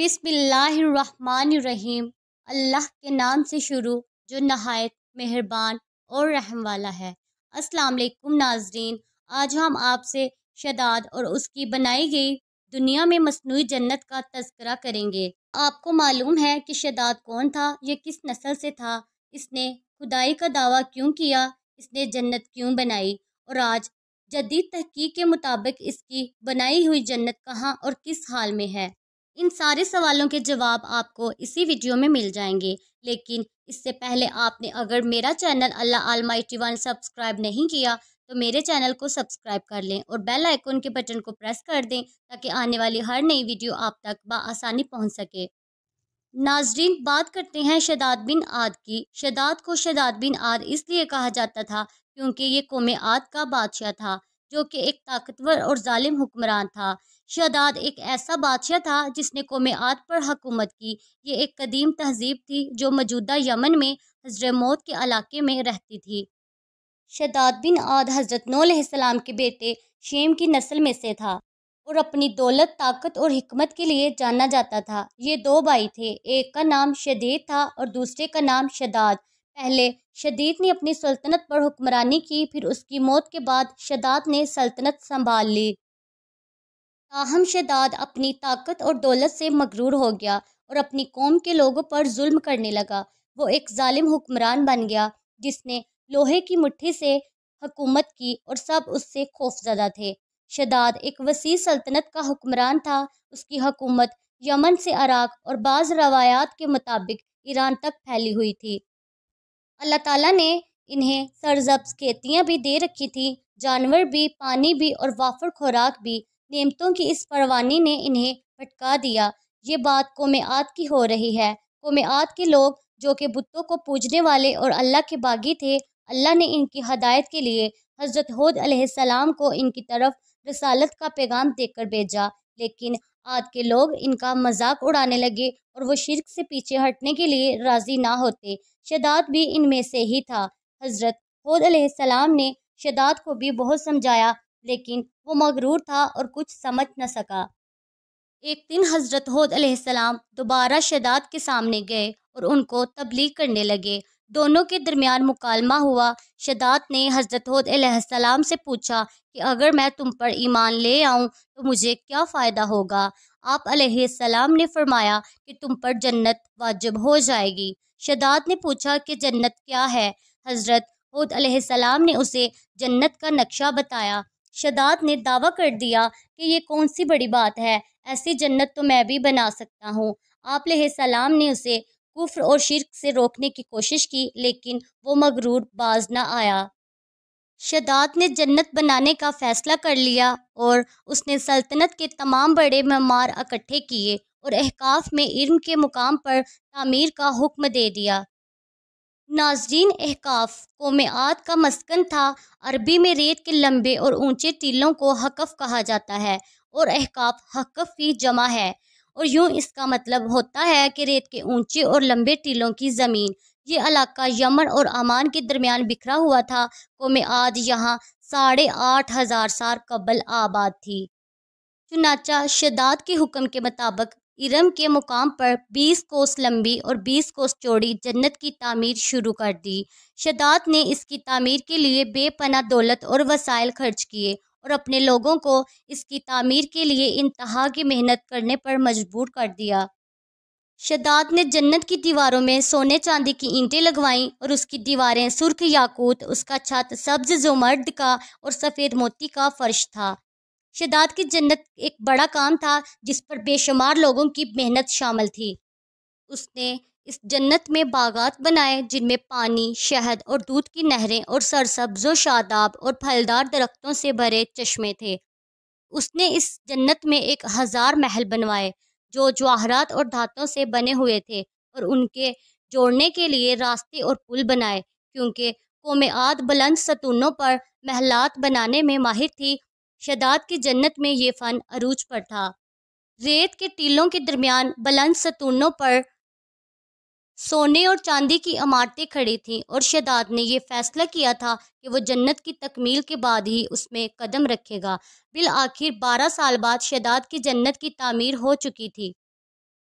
बिस्मिल्लाहिर्रहमानिर्रहीम अल्लाह के नाम से शुरू जो नहायत मेहरबान और रहम वाला है अस्सलाम वालेकुम नाजरीन आज हम आपसे शदाद और उसकी बनाई गई दुनिया में मसनू जन्नत का तस्करा करेंगे आपको मालूम है कि शदाद कौन था यह किस नस्ल से था इसने खुदाई का दावा क्यों किया इसने जन्नत क्यों बनाई और आज जदीद तहकीक के मुताबिक इसकी बनाई हुई जन्नत कहाँ और किस हाल में है इन सारे सवालों के जवाब आपको इसी वीडियो में मिल जाएंगे लेकिन इससे पहले आपने अगर मेरा channel Allah almighty one subscribe नहीं किया तो मेरे चैनल को सब्सक्राइब कर लें और बेल आइकन के बटन को प्रेस कर दें ताकि आने वाली हर नई वीडियो आप तक बसानी पहुँच सके नाजरीन बात करते हैं शदाद बिन आद की शदाद को शदाद बिन आद इसलिए कहा जाता था क्योंकि ये कौम आद का बादशाह था जो कि एक ताकतवर और जालिम हुक्मरान था शहदाद एक ऐसा बादशाह था जिसने कौम आद पर हकूमत की ये एक कदीम तहजीब थी जो मौजूदा यमन में मौत के इलाके में रहती थी शदाद बिन आद हजरत नौलाम के बेटे शेम की नस्ल में से था और अपनी दौलत ताकत और हमत के लिए जाना जाता था ये दो भाई थे एक का नाम शदेद था और दूसरे का नाम शदाद पहले शदीद ने अपनी सल्तनत पर हुक्मरानी की फिर उसकी मौत के बाद शदाद ने सल्तनत संभाल ली ताहम शदाद अपनी ताकत और दौलत से मकरूर हो गया और अपनी कौम के लोगों पर जुल्म करने लगा वो एक जालिम हुक्मरान बन गया जिसने लोहे की मुट्ठी से हकूमत की और सब उससे खौफजदा थे शदाद एक वसी सल्तनत का हुक्मरान था उसकी हकूमत यमन से अराक और बाज़ रवायात के मुताबिक ईरान तक फैली हुई थी अल्लाह ताला ने इन्हें सरजब्स खेतियाँ भी दे रखी थी जानवर भी पानी भी और वाफर खुराक भी नियमतों की इस परवानी ने इन्हें भटका दिया ये बात कोमआत की हो रही है कोमआत के लोग जो कि बुतों को पूजने वाले और अल्लाह के बागी थे अल्लाह ने इनकी हदायत के लिए हज़रत हद सलाम को इनकी तरफ रसालत का पैगाम देकर भेजा लेकिन आज के लोग इनका मजाक उड़ाने लगे और वो शिरक से पीछे हटने के लिए राज़ी ना होते शदात भी इनमें से ही था हज़रत हूद सलाम ने शदात को भी बहुत समझाया लेकिन वो मगरूर था और कुछ समझ न सका एक दिन हज़रत हद सलाम दोबारा शदात के सामने गए और उनको तबलीग करने लगे दोनों के दरमियान मुकालमा हुआ शदात ने हज़रत हूदम से पूछा कि अगर मैं तुम पर ईमान ले आऊँ तो मुझे क्या फ़ायदा होगा आप सलाम ने फरमाया कि तुम पर जन्नत वाजिब हो जाएगी शदात ने पूछा कि जन्नत क्या है हज़रत हूद सलाम ने उसे जन्नत का नक्शा बताया शदात ने दावा कर दिया कि ये कौन सी बड़ी बात है ऐसी जन्नत तो मैं भी बना सकता हूँ आप सलाम ने उसे कुफ्र और शिरक से रोकने की कोशिश की लेकिन वो मगरूर बाज न आया शदात ने जन्नत बनाने का फैसला कर लिया और उसने सल्तनत के तमाम बड़े ममार इकट्ठे किए और अहकाफ में इर्म के मुकाम पर तामीर का हुक्म दे दिया नाजरीन अहकाफ कोमात का मस्कन था अरबी में रेत के लंबे और ऊंचे टीलों को हकफ़ कहा जाता है और अहकाफ हकफ़ भी जमा है और यूं इसका मतलब होता है कि रेत के ऊंचे और लंबे टीलों की ज़मीन ये इलाका यमन और अमान के दरमियान बिखरा हुआ था कौम आज यहाँ साढ़े आठ हज़ार साल कबल आबाद थी चुनाचा शदाद के हुक्म के मुताबिक इरम के मुकाम पर 20 कोस लंबी और 20 कोस चौड़ी जन्नत की तामीर शुरू कर दी शदात ने इसकी तामीर के लिए बेपना दौलत और वसाइल खर्च किए और अपने लोगों को इसकी तामीर के लिए इंतहा की मेहनत करने पर मजबूर कर दिया शदाद ने जन्नत की दीवारों में सोने चांदी की ईंटें लगवाईं और उसकी दीवारें सुर्ख याकूत उसका छत सब्ज मर्द का और सफ़ेद मोती का फर्श था शदाद की जन्नत एक बड़ा काम था जिस पर बेशुमार लोगों की मेहनत शामिल थी उसने इस जन्नत में बागात बनाए जिनमें पानी शहद और दूध की नहरें और सरसब्जो शादाब और फलदार दरख्तों से भरे चश्मे थे उसने इस जन्नत में एक हज़ार महल बनवाए जो जवाहरात और धातों से बने हुए थे और उनके जोड़ने के लिए रास्ते और पुल बनाए क्योंकि कौम आद बुलंद सतूनों पर महलात बनाने में माहिर थी शदाद की जन्नत में ये फ़न अरूज पर था रेत के टीलों के दरमियान बुलंद सतूनों पर सोने और चांदी की इमारतें खड़ी थीं और शदाद ने यह फैसला किया था कि वो जन्नत की तकमील के बाद ही उसमें कदम रखेगा बिल आखिर बारह साल बाद शदाद की जन्नत की तामीर हो चुकी थी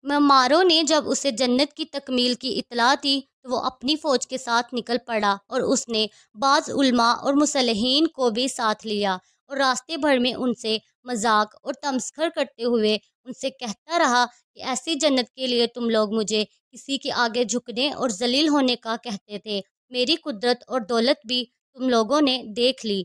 ममारों ने जब उसे जन्नत की तकमील की इतला दी तो वो अपनी फ़ौज के साथ निकल पड़ा और उसने बाज़ उलमा और मुसलहन को भी साथ लिया और रास्ते भर में उनसे मजाक और तमस्कर करते हुए उनसे कहता रहा कि ऐसी जन्नत के लिए तुम लोग मुझे किसी के आगे झुकने और जलील होने का कहते थे मेरी कुदरत और दौलत भी तुम लोगों ने देख ली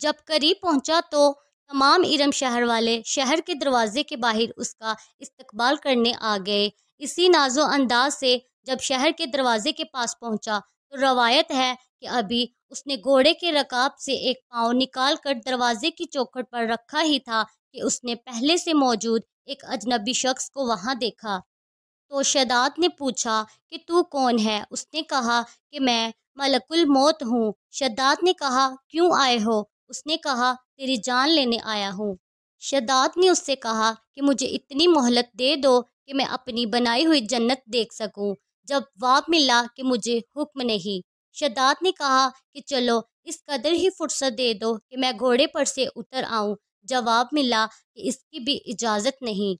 जब करीब पहुंचा तो तमाम इरम शहर वाले शहर के दरवाजे के बाहर उसका इस्तकबाल करने आ गए इसी नाजो अंदाज से जब शहर के दरवाजे के पास पहुंचा तो रवायत है कि अभी उसने घोड़े के रकाब से एक पाँव निकाल कर दरवाजे की चौखट पर रखा ही था कि उसने पहले से मौजूद एक अजनबी शख्स को वहां देखा तो शदात ने पूछा कि तू कौन है उसने कहा कि मैं मलकुल मौत हूँ शदात ने कहा क्यों आए हो उसने कहा तेरी जान लेने आया हूँ शदात ने उससे कहा कि मुझे इतनी मोहलत दे दो कि मैं अपनी बनाई हुई जन्नत देख सकूं। जब वाप मिला कि मुझे हुक्म नहीं शदात ने कहा कि चलो इस कदर ही फुर्सत दे दो कि मैं घोड़े पर से उतर आऊं जवाब मिला कि इसकी भी इजाज़त नहीं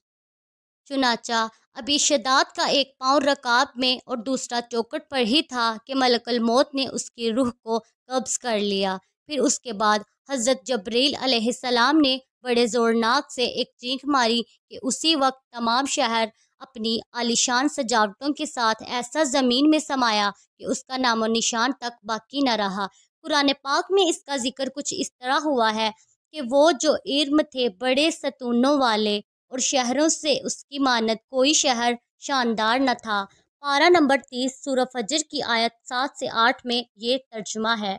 चुनाचा अभी शदात का एक पांव रकाब में और दूसरा चौकट पर ही था कि मलकल मौत ने उसकी रूह को कब्ज़ कर लिया फिर उसके बाद हज़रत जबरील अलैहिस्सलाम ने बड़े ज़ोरनाक से एक चीख मारी कि उसी वक्त तमाम शहर अपनी आलिशान सजावटों के साथ ऐसा ज़मीन में समाया कि उसका नामो निशान तक बाकी न रहा कुरान पाक में इसका जिक्र कुछ इस तरह हुआ है कि वो जो इर्म थे बड़े सतूनों वाले और शहरों से उसकी मानत कोई शहर शानदार न था पारा नंबर तीस सूर फजर की आयत सात से आठ में ये तर्जमा है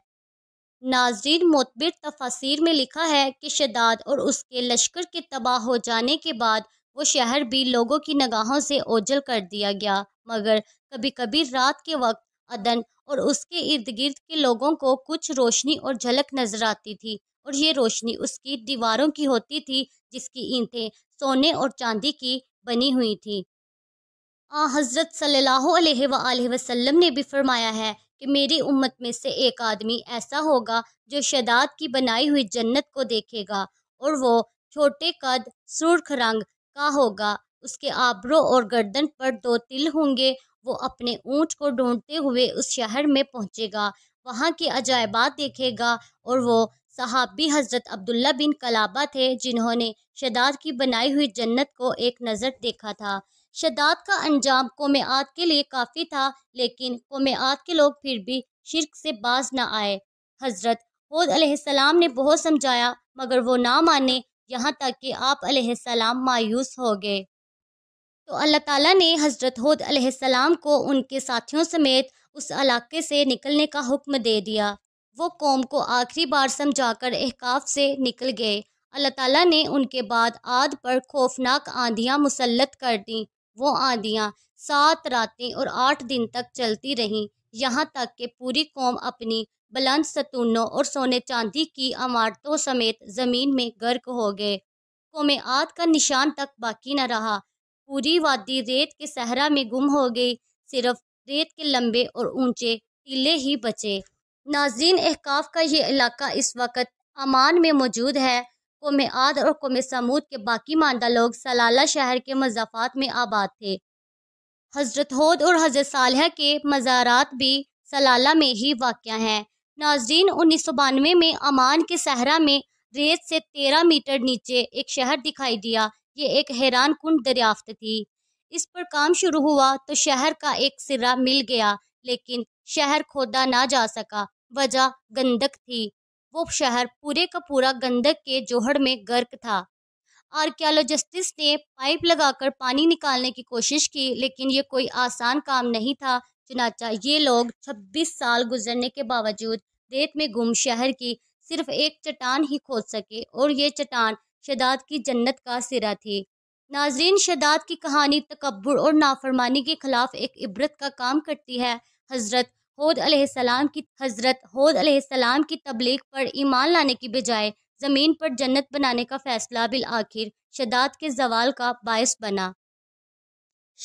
नाजरीन मोतबिर तफासिर में लिखा है कि शदाद और उसके लश्कर के तबाह हो जाने के बाद वो शहर भी लोगों की नगाहों से ओझल कर दिया गया मगर कभी कभी रात के वक्त अदन और उसके इर्द गिर्द के लोगों को कुछ रोशनी और झलक नजर आती थी और ये रोशनी उसकी दीवारों की होती थी जिसकी ईंटें सोने और चांदी की बनी हुई थी आ हज़रत सल्लल्लाहु अलैहि वसल्लम ने भी फरमाया है कि मेरी उम्मत में से एक आदमी ऐसा होगा जो शदाद की बनाई हुई जन्नत को देखेगा और वो छोटे कद सुर्ख रंग का होगा उसके आबरों और गर्दन पर दो तिल होंगे वो अपने ऊँट को ढूंढते हुए उस शहर में पहुँचेगा वहाँ के अजायबात देखेगा और वो सहाबी हज़रत अब्दुल्ला बिन कलाबा थे जिन्होंने शदाद की बनाई हुई जन्नत को एक नज़र देखा था शदाद का अंजाम कोमात के लिए काफ़ी था लेकिन कोमात के लोग फिर भी शिरक से बाज ना आए हज़रत हौद ने बहुत समझाया मगर वो ना माने यहाँ तक कि आप सलाम मायूस हो गए तो अल्लाह ताला ने हज़रत हद सलाम को उनके साथियों समेत उस इलाके से निकलने का हुक्म दे दिया वो कौम को आखिरी बार समझाकर एहकाफ से निकल गए अल्लाह ताला ने उनके बाद आद पर खौफनाक आंधियां मुसलत कर दी वो आंधियां सात रातें और आठ दिन तक चलती रहीं यहाँ तक कि पूरी कौम अपनी बुलंद सतूनों और सोने चांदी की इमारतों समेत ज़मीन में गर्क हो गए कौम आद का निशान तक बाकी न रहा पूरी वादी रेत के सहरा में गुम हो गई सिर्फ रेत के लंबे और ऊंचे टीले ही बचे नाजीन अहकाफ का ये इलाका इस वक्त अमान में मौजूद है कौम आद और कौम समूद के बाकी मानदा लोग सलाला शहर के मजाफात में आबाद थे हज़रत होद और हज़रत सालह के मज़ारात भी सलाला में ही वाक़ हैं नाजरीन उन्नीस सौ बानवे में अमान के सहरा में रेत से तेरह मीटर नीचे एक शहर दिखाई दिया ये एक हैरान कन दरियाफ्त थी इस पर काम शुरू हुआ तो शहर का एक सिरा मिल गया लेकिन शहर खोदा ना जा सका वजह गंदक थी वो शहर पूरे का पूरा गंदक के जोहड़ में गर्क था आर्कियोलॉजिस्टिस ने पाइप लगाकर पानी निकालने की कोशिश की लेकिन ये कोई आसान काम नहीं था चुनाचा ये लोग 26 साल गुजरने के बावजूद रेत में गुम शहर की सिर्फ एक चट्टान ही खोज सके और ये चट्टान शदाद की जन्नत का सिरा थी नाजरीन शदाद की कहानी तकबर और नाफरमानी के खिलाफ एक इबरत का काम करती है हज़रत हौद सलाम की हज़रत हौद सलाम की तबलीग पर ईमान लाने की बजाय ज़मीन पर जन्नत बनाने का फैसला बिल आखिर शदात के जवाल का बायस बना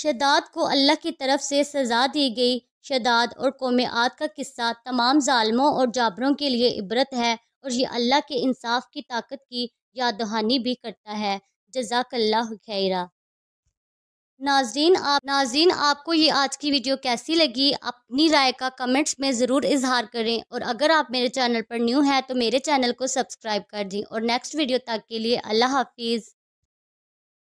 शदात को अल्लाह की तरफ से सजा दी गई शदाद और कौम आद का किस्सा तमाम ालमों और जाबरों के लिए इबरत है और ये अल्लाह के इंसाफ की ताकत की याद दहानी भी करता है जजाकल्ला खैरा नाजरीन आप नाजरीन आपको ये आज की वीडियो कैसी लगी अपनी राय का कमेंट्स में ज़रूर इजहार करें और अगर आप मेरे चैनल पर न्यू हैं तो मेरे चैनल को सब्सक्राइब कर दें और नेक्स्ट वीडियो तक के लिए अल्लाह हाफिज़